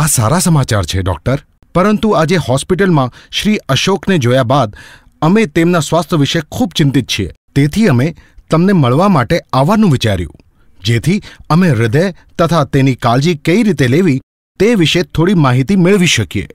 આ સારા સમાચાર છે ડોક્ટર પરંતુ આજે હોસ્પિટલ માં શ્રી અશોક ને જોયા બાદ અમે તેમનું સ્વાસ્થ્ય વિશે ખૂબ ચિંતિત છીએ તેથી અમે તમને મળવા માટે આવવાનું વિચાર્યું જેથી અમે હૃદય તથા તેની કાળજી કેવી રીતે લેવી તે વિશે થોડી માહિતી મેળવી શકીએ